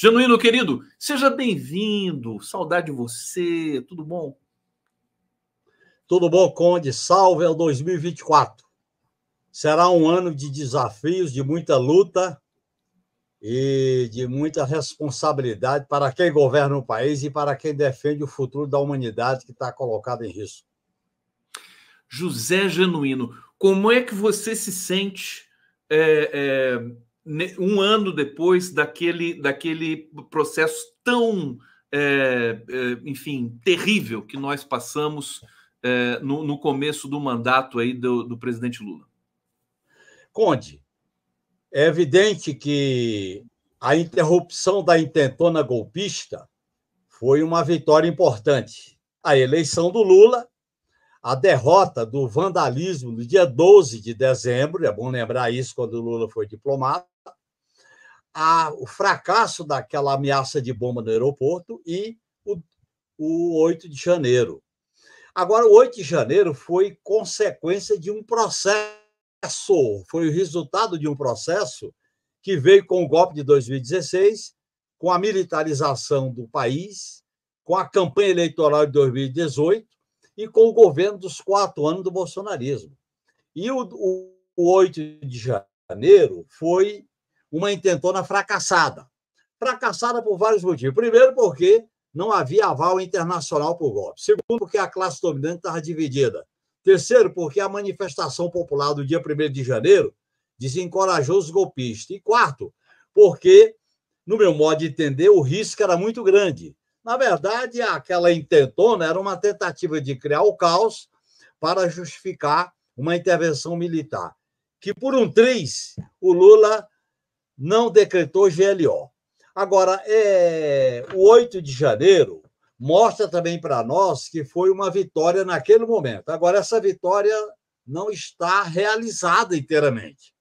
Genuíno, querido, seja bem-vindo. Saudade de você. Tudo bom? Tudo bom, Conde. Salve ao 2024. Será um ano de desafios, de muita luta e de muita responsabilidade para quem governa o país e para quem defende o futuro da humanidade que está colocado em risco. José Genuíno, como é que você se sente é, é um ano depois daquele, daquele processo tão, é, é, enfim, terrível que nós passamos é, no, no, começo do mandato aí do, do presidente Lula? Conde, é evidente que a interrupção da intentona golpista foi uma vitória importante. A eleição do Lula a derrota do vandalismo no dia 12 de dezembro, é bom lembrar isso quando o Lula foi diplomata a, o fracasso daquela ameaça de bomba no aeroporto e o, o 8 de janeiro. Agora, o 8 de janeiro foi consequência de um processo, foi o resultado de um processo que veio com o golpe de 2016, com a militarização do país, com a campanha eleitoral de 2018, e com o governo dos quatro anos do bolsonarismo. E o, o, o 8 de janeiro foi uma intentona fracassada. Fracassada por vários motivos. Primeiro, porque não havia aval internacional para o golpe. Segundo, porque a classe dominante estava dividida. Terceiro, porque a manifestação popular do dia 1 de janeiro desencorajou os golpistas. E quarto, porque, no meu modo de entender, o risco era muito grande na verdade, aquela intentona né, era uma tentativa de criar o caos para justificar uma intervenção militar, que por um triz o Lula não decretou GLO. Agora, é, o 8 de janeiro mostra também para nós que foi uma vitória naquele momento. Agora, essa vitória não está realizada inteiramente.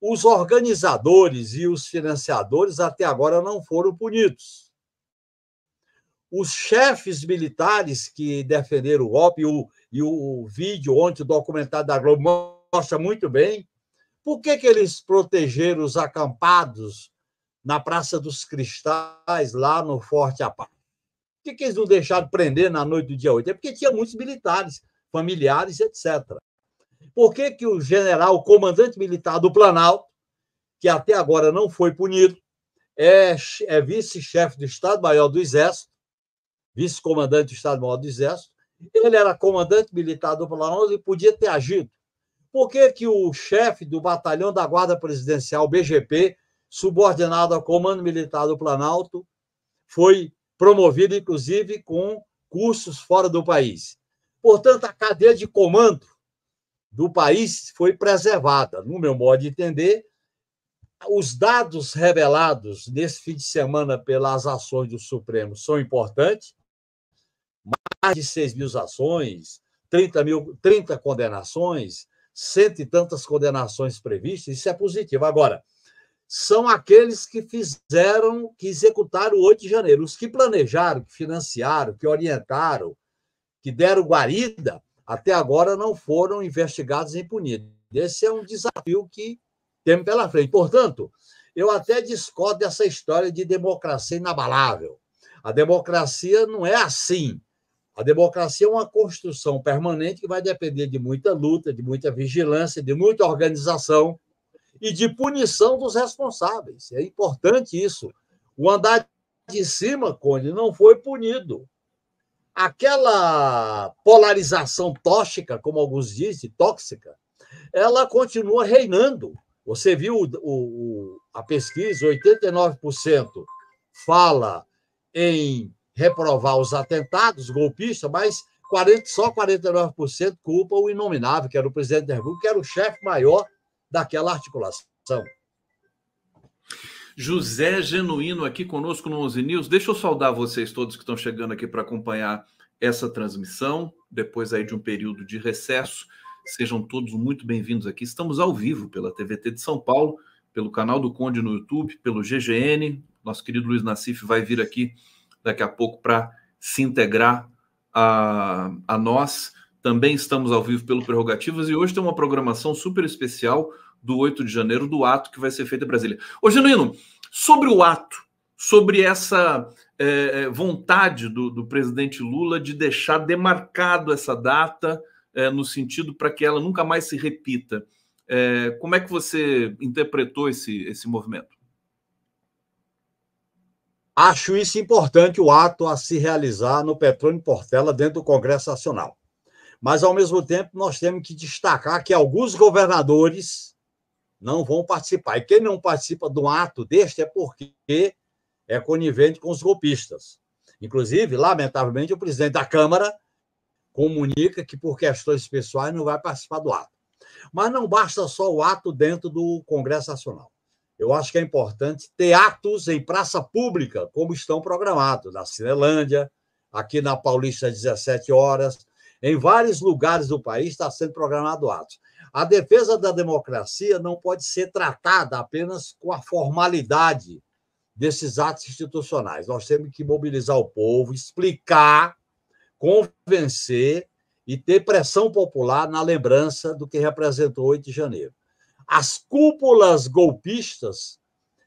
Os organizadores e os financiadores até agora não foram punidos os chefes militares que defenderam o golpe, e o, e o vídeo ontem, o documentário da Globo, mostra muito bem, por que, que eles protegeram os acampados na Praça dos Cristais, lá no Forte Apache? Por que, que eles não deixaram prender na noite do dia 8? É porque tinha muitos militares, familiares, etc. Por que, que o general, o comandante militar do Planalto, que até agora não foi punido, é, é vice-chefe do Estado-Maior do Exército, vice-comandante do Estado-Maior do Exército, ele era comandante militar do Planalto e podia ter agido. Por que, que o chefe do batalhão da Guarda Presidencial, BGP, subordinado ao Comando Militar do Planalto, foi promovido, inclusive, com cursos fora do país? Portanto, a cadeia de comando do país foi preservada. No meu modo de entender, os dados revelados nesse fim de semana pelas ações do Supremo são importantes, mais de 6 mil ações, 30, mil, 30 condenações, cento e tantas condenações previstas, isso é positivo. Agora, são aqueles que fizeram, que executaram o 8 de janeiro, os que planejaram, que financiaram, que orientaram, que deram guarida, até agora não foram investigados e punidos. Esse é um desafio que temos pela frente. Portanto, eu até discordo dessa história de democracia inabalável. A democracia não é assim. A democracia é uma construção permanente que vai depender de muita luta, de muita vigilância, de muita organização e de punição dos responsáveis. É importante isso. O andar de cima, Conde, não foi punido. Aquela polarização tóxica, como alguns dizem, tóxica, ela continua reinando. Você viu o, o, a pesquisa, 89% fala em reprovar os atentados golpistas, mas 40, só 49% culpa o inominável, que era o presidente da República, que era o chefe maior daquela articulação. José Genuíno aqui conosco no 11 News. Deixa eu saudar vocês todos que estão chegando aqui para acompanhar essa transmissão, depois aí de um período de recesso. Sejam todos muito bem-vindos aqui. Estamos ao vivo pela TVT de São Paulo, pelo canal do Conde no YouTube, pelo GGN. Nosso querido Luiz Nassif vai vir aqui daqui a pouco para se integrar a, a nós. Também estamos ao vivo pelo Prerrogativas e hoje tem uma programação super especial do 8 de janeiro do ato que vai ser feito em Brasília. Ô, Genuíno, sobre o ato, sobre essa é, é vontade do, do, presidente Lula de deixar demarcado essa data é, no sentido para que ela nunca mais se repita. É, como é que você interpretou esse, esse movimento? Acho isso importante, o ato a se realizar no Petrônio Portela, dentro do Congresso Nacional. Mas, ao mesmo tempo, nós temos que destacar que alguns governadores não vão participar. E quem não participa de um ato deste é porque é conivente com os golpistas. Inclusive, lamentavelmente, o presidente da Câmara comunica que, por questões pessoais, não vai participar do ato. Mas não basta só o ato dentro do Congresso Nacional eu acho que é importante ter atos em praça pública, como estão programados, na Cinelândia, aqui na Paulista, às 17 horas. Em vários lugares do país está sendo programado atos. A defesa da democracia não pode ser tratada apenas com a formalidade desses atos institucionais. Nós temos que mobilizar o povo, explicar, convencer e ter pressão popular na lembrança do que representou 8 de janeiro as cúpulas golpistas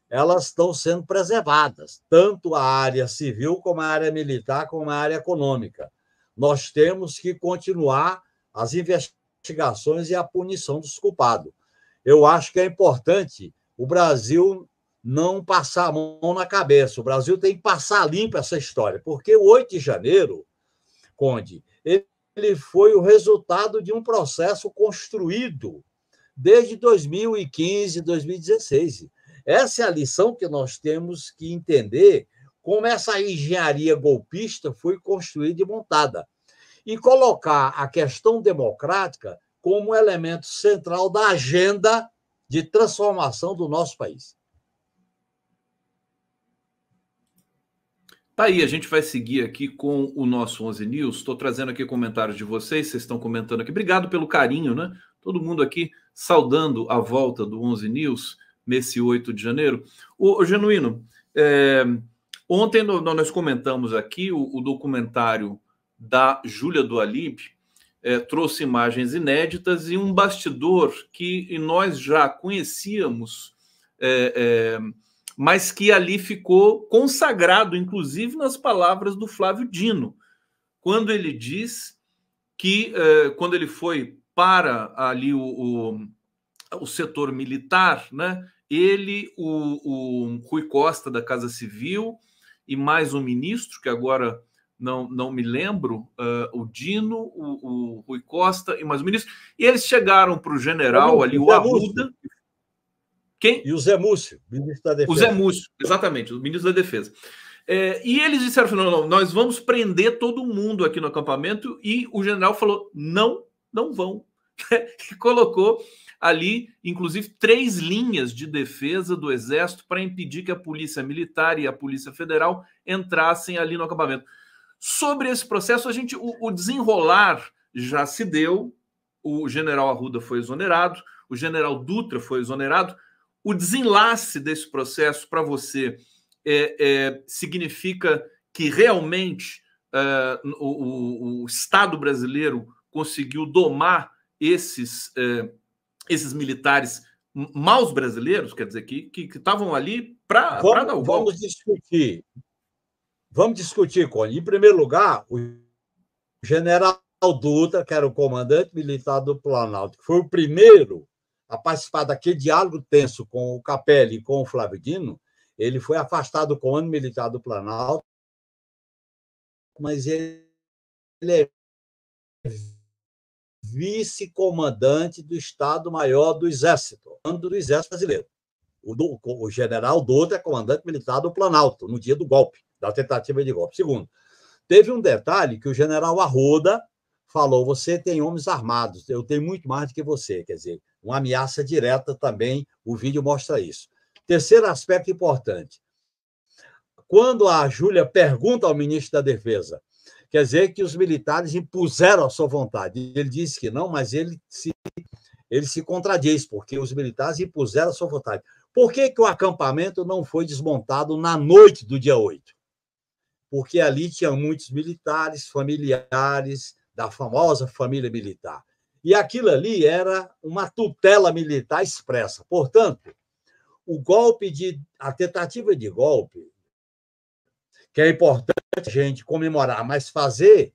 elas estão sendo preservadas, tanto a área civil como a área militar, como a área econômica. Nós temos que continuar as investigações e a punição dos culpados. Eu acho que é importante o Brasil não passar a mão na cabeça. O Brasil tem que passar limpo essa história, porque o 8 de janeiro, Conde, ele foi o resultado de um processo construído desde 2015, 2016. Essa é a lição que nós temos que entender como essa engenharia golpista foi construída e montada. E colocar a questão democrática como elemento central da agenda de transformação do nosso país. Tá aí, a gente vai seguir aqui com o nosso 11 News. Estou trazendo aqui comentários de vocês, vocês estão comentando aqui. Obrigado pelo carinho, né? Todo mundo aqui saudando a volta do 11 News nesse 8 de janeiro. O, o Genuíno, é, ontem no, nós comentamos aqui o, o documentário da Júlia do Alipe, é, trouxe imagens inéditas e um bastidor que nós já conhecíamos, é, é, mas que ali ficou consagrado, inclusive nas palavras do Flávio Dino, quando ele diz que, é, quando ele foi para ali o, o, o setor militar, né? Ele, o, o Rui Costa da Casa Civil e mais um ministro que agora não, não me lembro, uh, o Dino, o, o, Rui Costa e mais um ministro. E eles chegaram para o general ali, o Arruda. Quem? E o Zé Múcio, ministro da Defesa. O Zé Múcio, exatamente, o ministro da Defesa. É, e eles disseram: não, não, nós vamos prender todo mundo aqui no acampamento. E o general falou: não não vão. que colocou ali, inclusive, três linhas de defesa do Exército para impedir que a Polícia Militar e a Polícia Federal entrassem ali no acampamento. Sobre esse processo, a gente o, o desenrolar já se deu. O general Arruda foi exonerado, o general Dutra foi exonerado. O desenlace desse processo para você é, é, significa que realmente é, o, o, o Estado brasileiro conseguiu domar esses, é, esses militares maus brasileiros, quer dizer, que estavam ali para dar o golpe. Vamos discutir. Vamos discutir, Cone. Em primeiro lugar, o general Duda, que era o comandante militar do Planalto, que foi o primeiro a participar daquele diálogo tenso com o Capelli e com o Flávio Dino, ele foi afastado do comando militar do Planalto, mas ele é vice-comandante do Estado-Maior do Exército, do Exército Brasileiro. O, do, o general Doutor é comandante militar do Planalto, no dia do golpe, da tentativa de golpe. Segundo, teve um detalhe que o general Arruda falou: você tem homens armados, eu tenho muito mais do que você. Quer dizer, uma ameaça direta também, o vídeo mostra isso. Terceiro aspecto importante: quando a Júlia pergunta ao ministro da Defesa Quer dizer que os militares impuseram a sua vontade. Ele disse que não, mas ele se, ele se contradiz, porque os militares impuseram a sua vontade. Por que, que o acampamento não foi desmontado na noite do dia 8? Porque ali tinha muitos militares, familiares da famosa família militar. E aquilo ali era uma tutela militar expressa. Portanto, o golpe de a tentativa de golpe que é importante a gente comemorar, mas fazer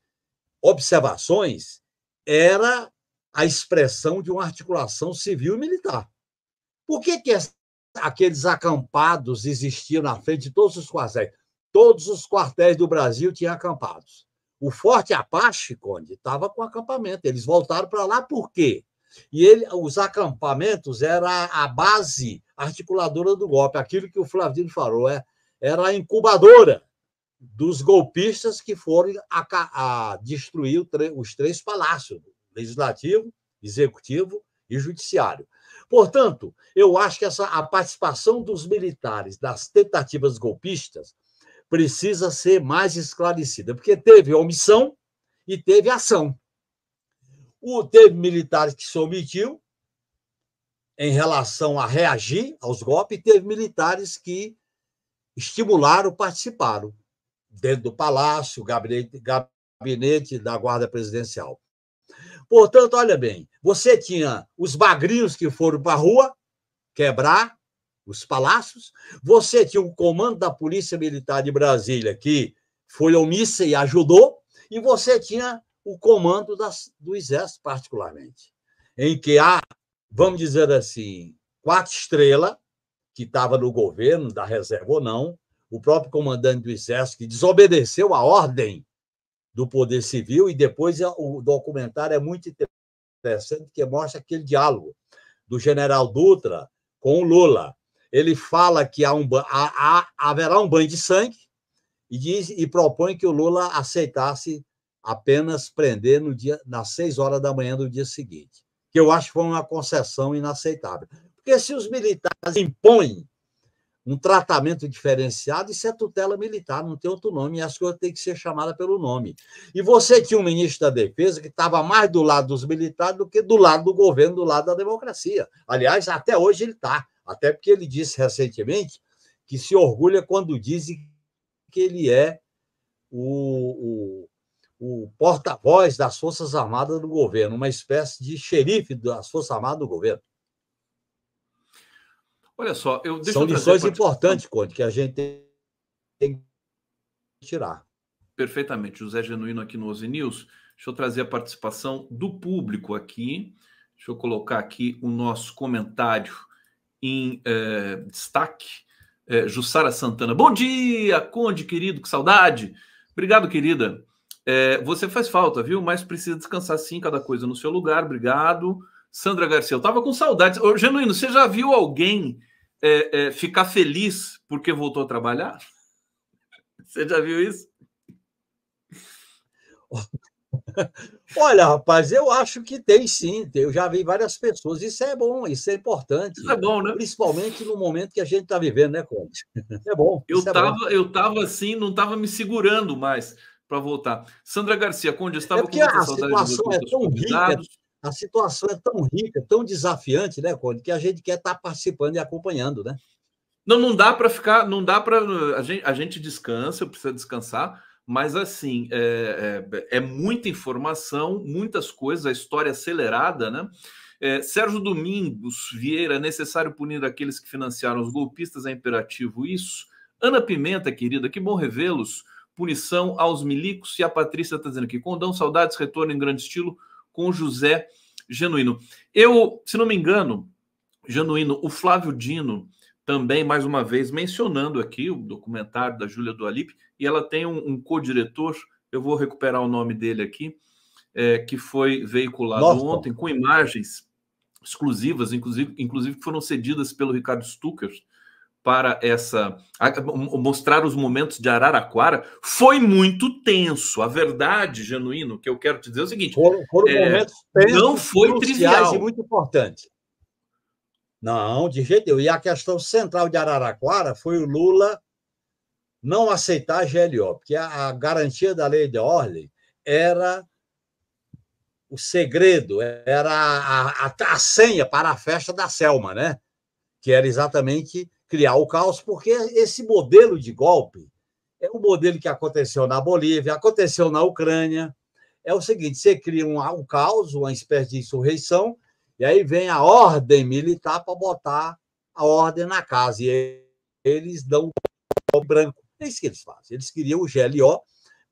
observações era a expressão de uma articulação civil e militar. Por que, que aqueles acampados existiam na frente de todos os quartéis? Todos os quartéis do Brasil tinham acampados. O Forte Apache, Conde, estava com acampamento. Eles voltaram para lá por quê? E ele, os acampamentos era a base articuladora do golpe, aquilo que o Flavino falou, é, era a incubadora dos golpistas que foram a, a destruir os três palácios, legislativo, executivo e judiciário. Portanto, eu acho que essa, a participação dos militares das tentativas golpistas precisa ser mais esclarecida, porque teve omissão e teve ação. O, teve militares que se omitiu em relação a reagir aos golpes, teve militares que estimularam, participaram dentro do palácio, gabinete, gabinete da guarda presidencial. Portanto, olha bem, você tinha os bagrinhos que foram para a rua quebrar os palácios, você tinha o comando da Polícia Militar de Brasília que foi omissa e ajudou, e você tinha o comando das, do Exército, particularmente, em que há, vamos dizer assim, quatro estrelas, que estava no governo, da reserva ou não, o próprio comandante do exército, que desobedeceu a ordem do Poder Civil, e depois é o documentário é muito interessante, que mostra aquele diálogo do general Dutra com o Lula. Ele fala que há um, há, há, haverá um banho de sangue e, diz, e propõe que o Lula aceitasse apenas prender no dia, nas seis horas da manhã do dia seguinte, que eu acho que foi uma concessão inaceitável. Porque se os militares impõem um tratamento diferenciado, isso é tutela militar, não tem outro nome, e as coisas têm que ser chamadas pelo nome. E você tinha um ministro da Defesa que estava mais do lado dos militares do que do lado do governo, do lado da democracia. Aliás, até hoje ele está, até porque ele disse recentemente que se orgulha quando diz que ele é o, o, o porta-voz das Forças Armadas do governo, uma espécie de xerife das Forças Armadas do governo. Olha só, eu São eu lições importantes, Conte, que a gente tem que tirar. Perfeitamente. José Genuíno aqui no Ozi News. Deixa eu trazer a participação do público aqui. Deixa eu colocar aqui o nosso comentário em eh, destaque. Eh, Jussara Santana. Bom dia, Conde, querido, que saudade. Obrigado, querida. Eh, você faz falta, viu? Mas precisa descansar sim, cada coisa no seu lugar. Obrigado. Sandra Garcia, eu tava com saudades. Genuino, Genuíno, você já viu alguém é, é, ficar feliz porque voltou a trabalhar? Você já viu isso? Olha, rapaz, eu acho que tem sim. Eu já vi várias pessoas. Isso é bom, isso é importante. Isso é bom, né? Principalmente no momento que a gente está vivendo, né, Conde? É bom. Eu estava, é eu tava assim, não estava me segurando mais para voltar. Sandra Garcia, Conde, eu é estava é com muita a saudade é dos é tão rica, a situação é tão rica, tão desafiante, né, Conde, que a gente quer estar tá participando e acompanhando, né? Não, não dá para ficar, não dá para a gente, a gente descansa, descansar, mas assim é, é, é, muita informação, muitas coisas, a história acelerada, né? É, Sérgio Domingos Vieira, é necessário punir aqueles que financiaram os golpistas, é imperativo isso. Ana Pimenta, querida, que bom revê-los. Punição aos milicos e a Patrícia está dizendo aqui: condão, saudades, retorno em grande estilo com José Genuíno. Eu, se não me engano, Genuíno, o Flávio Dino também, mais uma vez, mencionando aqui o documentário da Júlia do e ela tem um, um co-diretor, eu vou recuperar o nome dele aqui, é, que foi veiculado Nossa. ontem com imagens exclusivas, inclusive, inclusive que foram cedidas pelo Ricardo Stuckers, para essa mostrar os momentos de Araraquara foi muito tenso. A verdade, genuíno, que eu quero te dizer é o seguinte: foram, foram é, momentos tensos, não foi trivial e muito importante. Não, de jeito nenhum. E a questão central de Araraquara foi o Lula não aceitar a GLO, porque a, a garantia da lei de ordem era o segredo, era a, a, a senha para a festa da Selma, né? Que era exatamente criar o caos, porque esse modelo de golpe é o modelo que aconteceu na Bolívia, aconteceu na Ucrânia. É o seguinte: você cria um, um caos, uma espécie de insurreição, e aí vem a ordem militar para botar a ordem na casa. E eles dão o branco. É isso que eles fazem. Eles queriam o GLO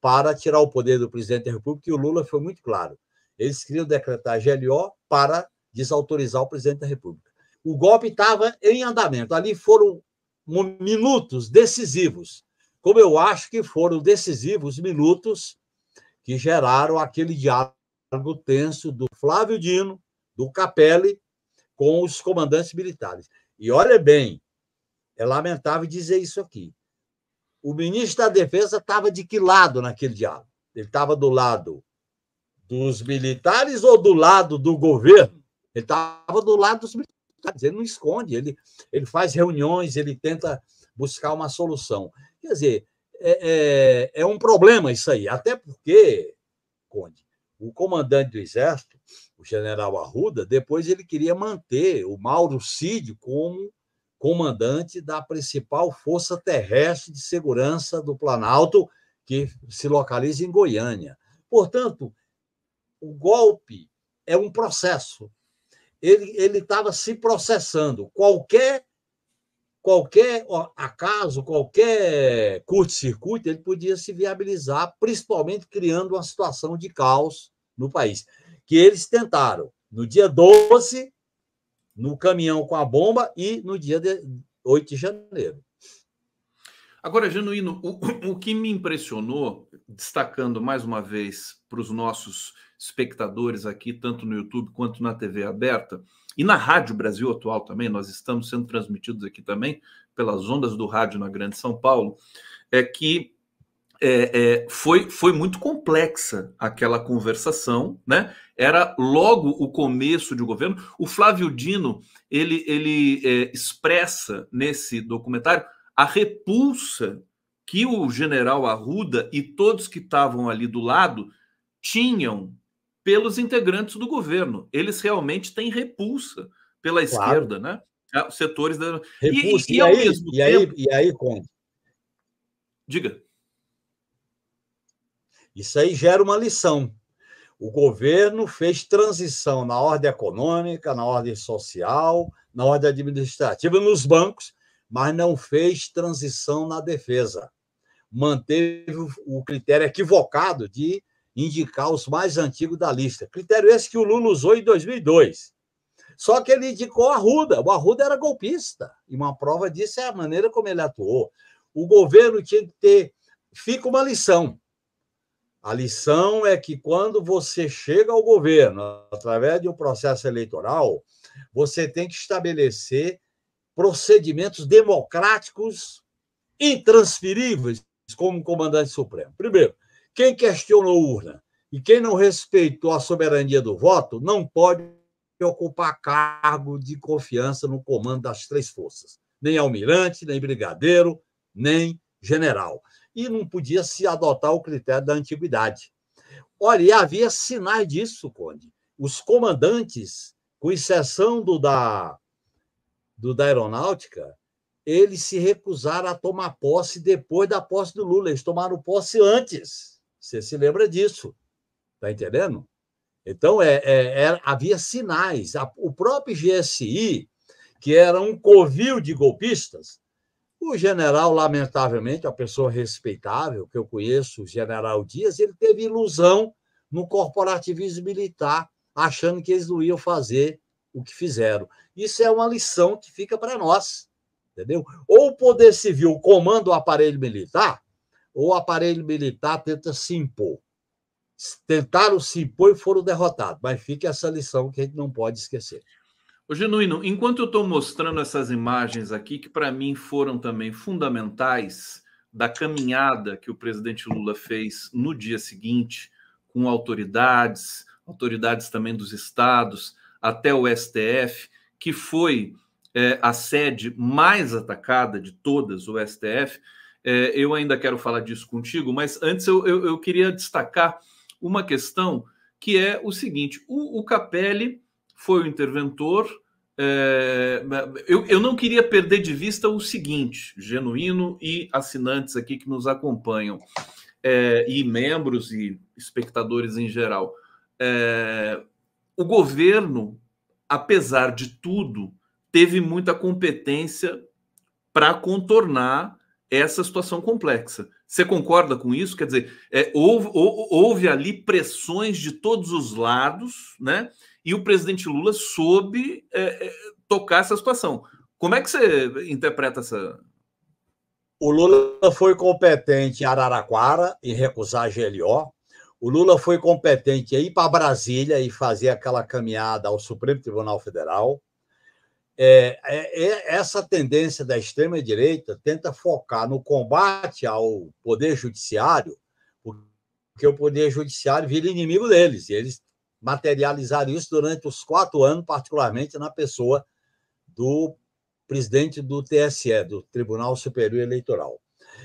para tirar o poder do presidente da República, e o Lula foi muito claro. Eles queriam decretar GLO para desautorizar o presidente da República o golpe estava em andamento. Ali foram minutos decisivos, como eu acho que foram decisivos minutos que geraram aquele diálogo tenso do Flávio Dino, do Capelli, com os comandantes militares. E olha bem, é lamentável dizer isso aqui. O ministro da Defesa estava de que lado naquele diálogo? Ele estava do lado dos militares ou do lado do governo? Ele estava do lado dos militares quer tá dizer não esconde, ele, ele faz reuniões, ele tenta buscar uma solução. Quer dizer, é, é, é um problema isso aí, até porque, Conde, o comandante do Exército, o general Arruda, depois ele queria manter o Mauro Cid como comandante da principal força terrestre de segurança do Planalto, que se localiza em Goiânia. Portanto, o golpe é um processo ele estava se processando. Qualquer qualquer acaso, qualquer curto-circuito, ele podia se viabilizar, principalmente criando uma situação de caos no país. Que eles tentaram no dia 12, no caminhão com a bomba, e no dia de 8 de janeiro. Agora, Genuíno, o, o que me impressionou, destacando mais uma vez para os nossos espectadores aqui, tanto no YouTube quanto na TV aberta, e na Rádio Brasil Atual também, nós estamos sendo transmitidos aqui também pelas ondas do rádio na Grande São Paulo, é que é, é, foi, foi muito complexa aquela conversação, né? Era logo o começo de governo. O Flávio Dino ele, ele é, expressa nesse documentário a repulsa que o general Arruda e todos que estavam ali do lado tinham pelos integrantes do governo. Eles realmente têm repulsa pela claro. esquerda, né? Os ah, setores da. Repulsa. E, e, e, aí, tempo... e, aí, e aí, Diga. Isso aí gera uma lição. O governo fez transição na ordem econômica, na ordem social, na ordem administrativa, nos bancos, mas não fez transição na defesa. Manteve o critério equivocado de indicar os mais antigos da lista. Critério esse que o Lula usou em 2002. Só que ele indicou a Arruda. O Arruda era golpista. E uma prova disso é a maneira como ele atuou. O governo tinha que ter. Fica uma lição. A lição é que quando você chega ao governo, através de um processo eleitoral, você tem que estabelecer procedimentos democráticos intransferíveis como comandante supremo. Primeiro, quem questionou urna e quem não respeitou a soberania do voto não pode ocupar cargo de confiança no comando das três forças, nem almirante, nem brigadeiro, nem general. E não podia se adotar o critério da antiguidade. Olha, e havia sinais disso, Conde. Os comandantes, com exceção do da do, da aeronáutica, eles se recusaram a tomar posse depois da posse do Lula. Eles tomaram posse antes. Você se lembra disso? Está entendendo? Então, é, é, é, havia sinais. o próprio GSI, que era um covil de golpistas, o general, lamentavelmente, a pessoa respeitável, que eu conheço, o general Dias, ele teve ilusão no corporativismo militar, achando que eles não iam fazer o que fizeram. Isso é uma lição que fica para nós, entendeu? Ou o poder civil comanda o aparelho militar, ou o aparelho militar tenta se impor. Tentaram se impor e foram derrotados. Mas fica essa lição que a gente não pode esquecer. Ô, Genuíno, enquanto eu estou mostrando essas imagens aqui, que para mim foram também fundamentais da caminhada que o presidente Lula fez no dia seguinte, com autoridades, autoridades também dos estados, até o STF, que foi é, a sede mais atacada de todas, o STF. É, eu ainda quero falar disso contigo, mas antes eu, eu, eu queria destacar uma questão que é o seguinte: o, o Capelli foi o interventor. É, eu, eu, não queria perder de vista o seguinte, genuíno e assinantes aqui que nos acompanham, é, e membros e espectadores em geral. É, o governo, apesar de tudo, teve muita competência para contornar essa situação complexa. Você concorda com isso? Quer dizer, é, houve, houve, ali pressões de todos os lados, né? E o presidente Lula soube é, é, tocar essa situação. Como é que você interpreta essa? O Lula foi competente em Araraquara em recusar a GLO, o Lula foi competente em ir para Brasília e fazer aquela caminhada ao Supremo Tribunal Federal. É, é, é, essa tendência da extrema-direita tenta focar no combate ao poder judiciário, porque o poder judiciário vira inimigo deles, e eles materializaram isso durante os quatro anos, particularmente na pessoa do presidente do TSE, do Tribunal Superior Eleitoral.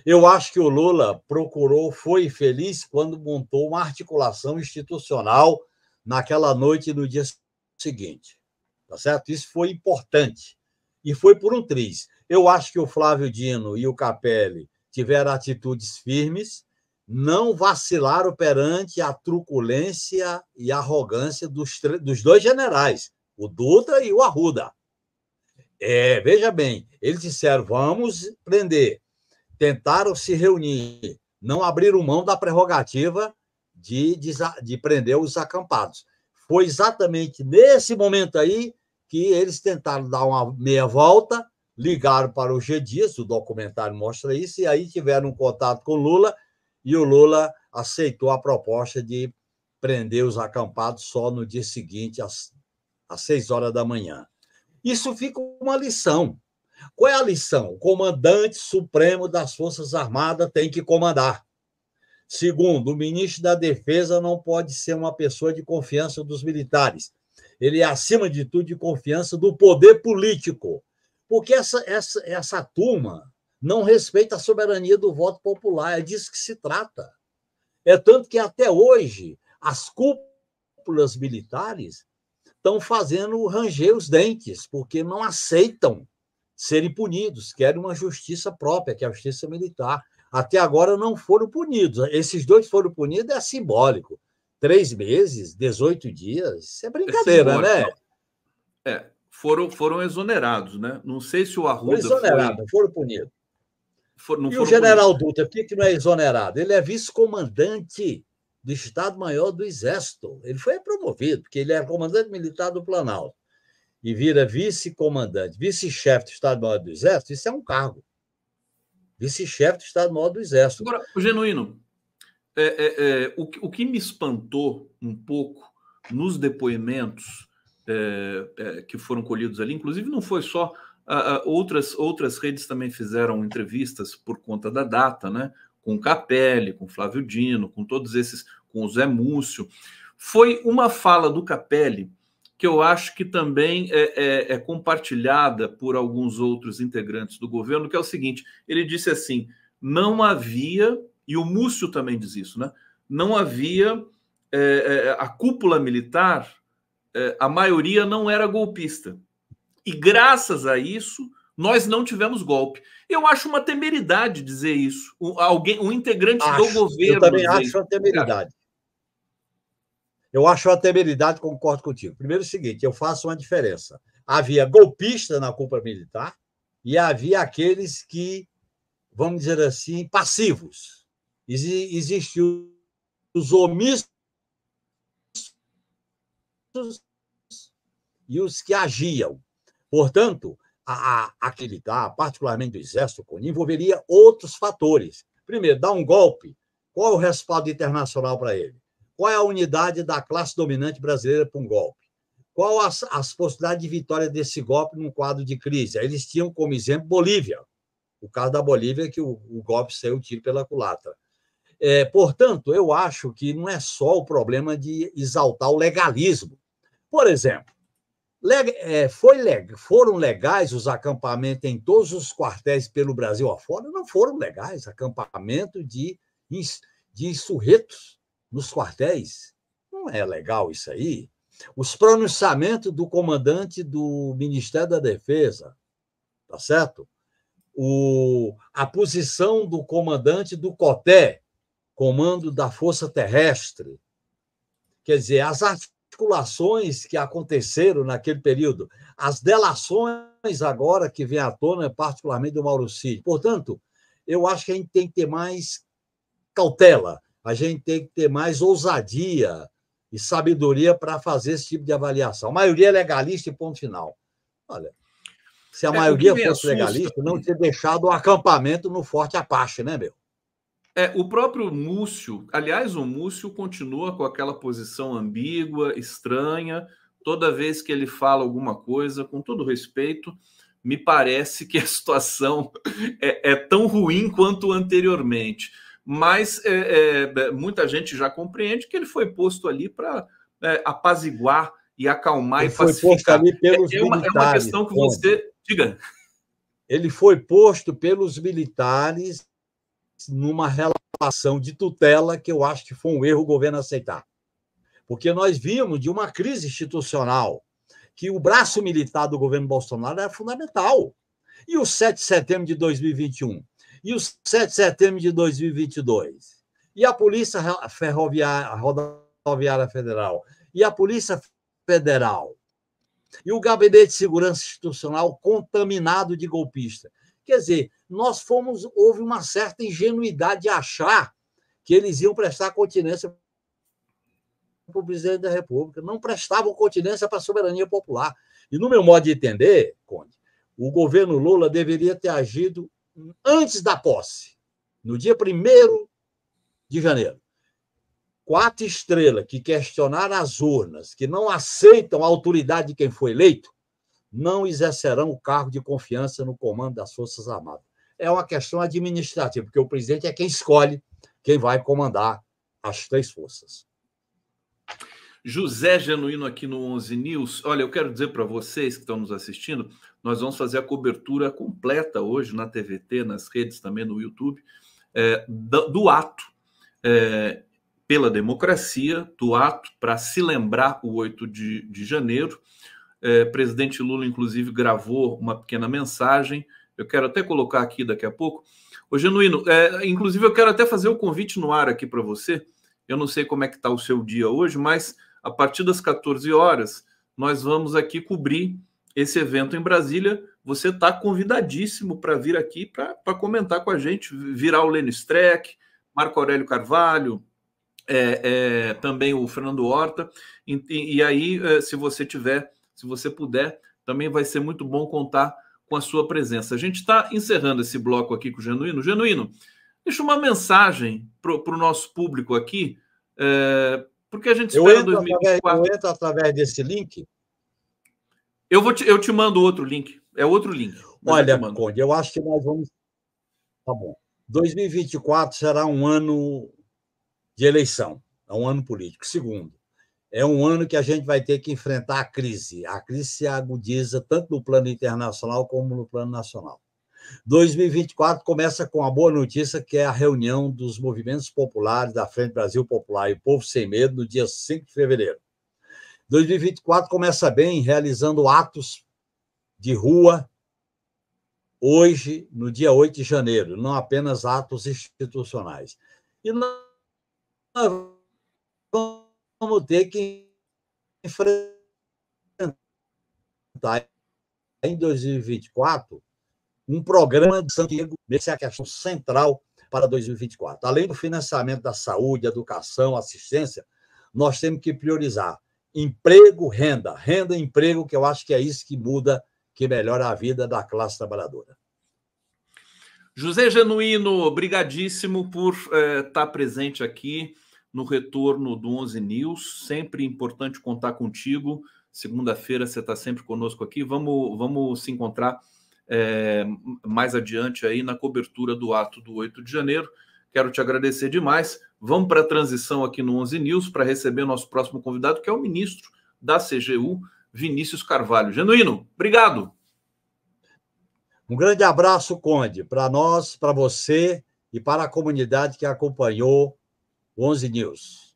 Eu acho que o Lula procurou, foi feliz quando montou uma articulação institucional naquela noite e no dia seguinte. Tá certo? Isso foi importante. E foi por um triz. Eu acho que o Flávio Dino e o Capelli tiveram atitudes firmes, não vacilaram perante a truculência e arrogância dos, dos dois generais, o Dutra e o Arruda. É, veja bem, eles disseram: vamos prender tentaram se reunir, não abriram mão da prerrogativa de, de, de prender os acampados. Foi exatamente nesse momento aí que eles tentaram dar uma meia volta, ligaram para o G. Dias, o documentário mostra isso, e aí tiveram um contato com o Lula, e o Lula aceitou a proposta de prender os acampados só no dia seguinte, às, às seis horas da manhã. Isso fica uma lição. Qual é a lição? O comandante supremo das Forças Armadas tem que comandar. Segundo, o ministro da Defesa não pode ser uma pessoa de confiança dos militares. Ele é, acima de tudo, de confiança do poder político. Porque essa, essa, essa turma não respeita a soberania do voto popular. É disso que se trata. É tanto que, até hoje, as cúpulas militares estão fazendo ranger os dentes, porque não aceitam serem punidos, querem uma justiça própria, que é a justiça militar. Até agora não foram punidos. Esses dois foram punidos, é simbólico. Três meses, 18 dias, isso é, é brincadeira, é né? É, foram, foram exonerados, né? Não sei se o Arruda. Foram exonerados, foi... foram punidos. For, e o general punidos. Dutra, por que, que não é exonerado? Ele é vice-comandante do Estado-Maior do Exército. Ele foi promovido, porque ele era é comandante militar do Planalto e vira vice-comandante, vice-chefe do Estado-Maior do Exército, isso é um cargo. Vice-chefe do Estado-Maior do Exército. Agora, o Genuíno, é, é, é, o, o que me espantou um pouco nos depoimentos é, é, que foram colhidos ali, inclusive não foi só. A, a, outras, outras redes também fizeram entrevistas por conta da data, né? Com Capelli, com Flávio Dino, com todos esses, com o Zé Múcio. Foi uma fala do Capelli que eu acho que também é, é, é, compartilhada por alguns outros integrantes do governo, que é o seguinte: ele disse assim, não havia, e o Múcio também diz isso, né? Não havia é, é a cúpula militar, é, a maioria não era golpista. E graças a isso, nós não tivemos golpe. Eu acho uma temeridade dizer isso. Um, alguém, um integrante acho, do governo. Eu também acho uma temeridade. Eu acho uma temeridade, concordo contigo. Primeiro, o seguinte: eu faço uma diferença. Havia golpista na culpa militar e havia aqueles que, vamos dizer assim, passivos. Ex existiu os omissos e os que agiam. Portanto, a, a, militar, tá, particularmente do Exército, envolveria outros fatores. Primeiro, dar um golpe. Qual é o respaldo internacional para ele? Qual é a unidade da classe dominante brasileira para um golpe? Qual as, as possibilidades de vitória desse golpe num quadro de crise? eles tinham como exemplo Bolívia. O caso da Bolívia, que o, o golpe saiu tiro pela culatra. É, portanto, eu acho que não é só o problema de exaltar o legalismo. Por exemplo, leg é, leg foram legais os acampamentos em todos os quartéis pelo Brasil afora? Não foram legais, acampamento de, de insurretos nos quartéis. Não é legal isso aí? Os pronunciamentos do comandante do Ministério da Defesa, tá certo? O, a posição do comandante do COTE, Comando da Força Terrestre. Quer dizer, as articulações que aconteceram naquele período, as delações agora que vem à tona, particularmente do Mauro Cid. Portanto, eu acho que a gente tem que ter mais cautela a gente tem que ter mais ousadia e sabedoria para fazer esse tipo de avaliação. A maioria é legalista e ponto final. Olha, se a é, maioria fosse assusta, legalista, não teria deixado o acampamento no Forte Apache, né, meu? É, o próprio Múcio, aliás, o Múcio continua com aquela posição ambígua, estranha. Toda vez que ele fala alguma coisa, com todo respeito, me parece que a situação é, é tão ruim quanto anteriormente mas é, é, é, muita gente já compreende que ele foi posto ali para é, apaziguar e acalmar ele e pacificar. É, é, uma, é uma questão que você. Diga. Ele foi posto pelos militares numa relação de tutela que eu acho que foi um erro o governo aceitar. Porque nós vimos de uma crise institucional que o braço militar do governo Bolsonaro era fundamental. E o 7 de setembro de 2021? e o 7 de setembro de 2022? E a Polícia Ferroviária, Rodoviária Federal? E a Polícia Federal? E o Gabinete de Segurança Institucional contaminado de golpista? Quer dizer, nós fomos, houve uma certa ingenuidade de achar que eles iam prestar continência para o presidente da República. Não prestavam continência para a soberania popular. E, no meu modo de entender, Conde, o governo Lula deveria ter agido antes da posse, no dia 1 de janeiro, quatro estrelas que questionaram as urnas, que não aceitam a autoridade de quem foi eleito, não exercerão o cargo de confiança no comando das Forças Armadas. É uma questão administrativa, porque o presidente é quem escolhe quem vai comandar as três forças. José Genuíno aqui no 11 News. Olha, eu quero dizer para vocês que estão nos assistindo, nós vamos fazer a cobertura completa hoje na TVT, nas redes também, no YouTube, é, do, do, ato é, pela democracia, do ato para se lembrar o 8 de, de janeiro. É, presidente Lula, inclusive, gravou uma pequena mensagem. Eu quero até colocar aqui daqui a pouco. Ô, Genuíno, é, inclusive eu quero até fazer o um convite no ar aqui para você. Eu não sei como é que está o seu dia hoje, mas a partir das 14 horas, nós vamos aqui cobrir esse evento em Brasília. Você está convidadíssimo para vir aqui para comentar com a gente, virar o Lênin Streck, Marco Aurélio Carvalho, é, é, também o Fernando Horta. E, e aí, é, se você tiver, se você puder, também vai ser muito bom contar com a sua presença. A gente está encerrando esse bloco aqui com o Genuíno. Genuíno, deixa uma mensagem para o nosso público aqui, é, porque a gente espera eu entro 2024. Através, eu entro através desse link? Eu, vou te, eu te mando outro link. É outro link. Olha, Conde, eu acho que nós vamos. Tá bom. 2024 será um ano de eleição, é um ano político. Segundo, é um ano que a gente vai ter que enfrentar a crise. A crise se agudiza tanto no plano internacional como no plano nacional. 2024 começa com a boa notícia, que é a reunião dos movimentos populares da Frente Brasil Popular e Povo Sem Medo, no dia 5 de fevereiro. 2024 começa bem, realizando atos de rua hoje, no dia 8 de janeiro, não apenas atos institucionais. E nós vamos ter que enfrentar em 2024 um programa de Santiago, essa é a questão central para 2024. Além do financiamento da saúde, educação, assistência, nós temos que priorizar emprego, renda, renda, é emprego, que eu acho que é isso que muda, que melhora a vida da classe trabalhadora. José Genuíno, obrigadíssimo por estar eh, tá presente aqui no retorno do 11 News. Sempre importante contar contigo. Segunda-feira você está sempre conosco aqui. Vamos, vamos se encontrar é, mais adiante aí na cobertura do ato do 8 de janeiro. Quero te agradecer demais. Vamos para a transição aqui no 11 News para receber nosso próximo convidado, que é o ministro da CGU, Vinícius Carvalho. Genuíno, obrigado. Um grande abraço, Conde, para nós, para você e para a comunidade que acompanhou o 11 News.